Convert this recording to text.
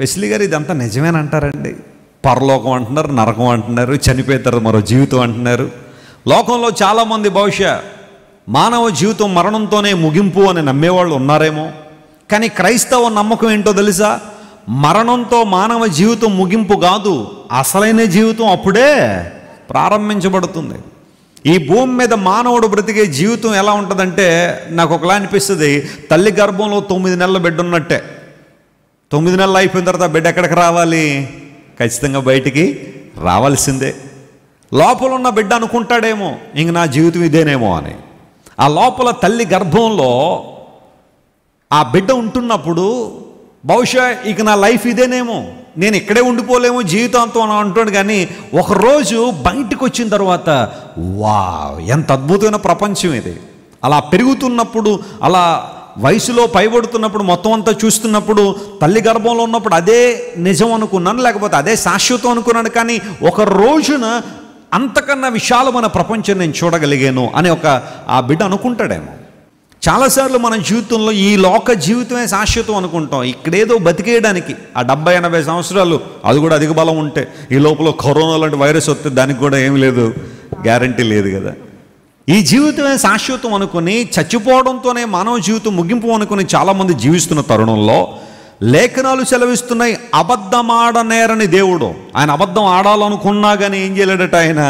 Wesley గారు ఇదంతా నిజమేనంటారండి పరలోకం అంటున్నారు నరకం అంటున్నారు చనిపోయిన తర్వాత మరో జీవితం అంటున్నారు లోకంలో చాలామంది బహుశా మానవ జీవితం మరణంతోనే ముగింపు అని నమ్మేవాళ్ళు ఉన్నారేమో కానీ క్రైస్తవ నమ్మకం ఏంటో తెలుసా మరణంతో మానవ జీవితం ముగింపు కాదు అసలైన జీవితం అప్పుడే ప్రారంభించబడుతుంది ఈ భూమి మీద మానవుడు బ్రతికే జీవితం ఎలా ఉంటుందంటే నాకు ఒకలా అనిపిస్తుంది తల్లి గర్భంలో తొమ్మిది నెలల బిడ్డ ఉన్నట్టే తొమ్మిది నెలలు అయిపోయిన తర్వాత బిడ్డ ఎక్కడికి రావాలి ఖచ్చితంగా బయటికి రావాల్సిందే లోపల ఉన్న బిడ్డ అనుకుంటాడేమో ఇంక నా జీవితం ఇదేనేమో అని ఆ లోపల తల్లి గర్భంలో ఆ బిడ్డ ఉంటున్నప్పుడు బహుశా ఇక నా లైఫ్ ఇదేనేమో నేను ఇక్కడే ఉండిపోలేము జీవితాంతం అని అంటున్నాడు కానీ ఒకరోజు బయటకు వచ్చిన తర్వాత వా ఎంత అద్భుతమైన ప్రపంచం ఇది అలా పెరుగుతున్నప్పుడు అలా వయసులో పైబడుతున్నప్పుడు మొత్తం అంతా చూస్తున్నప్పుడు తల్లి గర్భంలో ఉన్నప్పుడు అదే నిజం అనుకున్నాను లేకపోతే అదే శాశ్వతం అనుకున్నాను కానీ ఒక రోజున అంతకన్నా విశాలమైన ప్రపంచం నేను చూడగలిగాను అనే ఒక ఆ బిడ్డ అనుకుంటాడేమో చాలాసార్లు మన జీవితంలో ఈ లోక జీవితమే శాశ్వతం అనుకుంటాం ఇక్కడేదో బతికేయడానికి ఆ డెబ్బై ఎనభై సంవత్సరాలు అది కూడా అధిక బలం ఉంటే ఈ లోపల కరోనా లాంటి వైరస్ వస్తే దానికి కూడా ఏమి లేదు గ్యారంటీ లేదు కదా ఈ జీవితమే శాశ్వతం అనుకుని చచ్చిపోవడంతోనే మానవ జీవితం ముగింపు అనుకుని చాలామంది జీవిస్తున్న తరుణంలో లేఖనాలు సెలవిస్తున్నాయి అబద్ధమాడనేరని దేవుడు ఆయన అబద్ధం ఆడాలనుకున్నా కానీ ఏం చేయలేడట ఆయన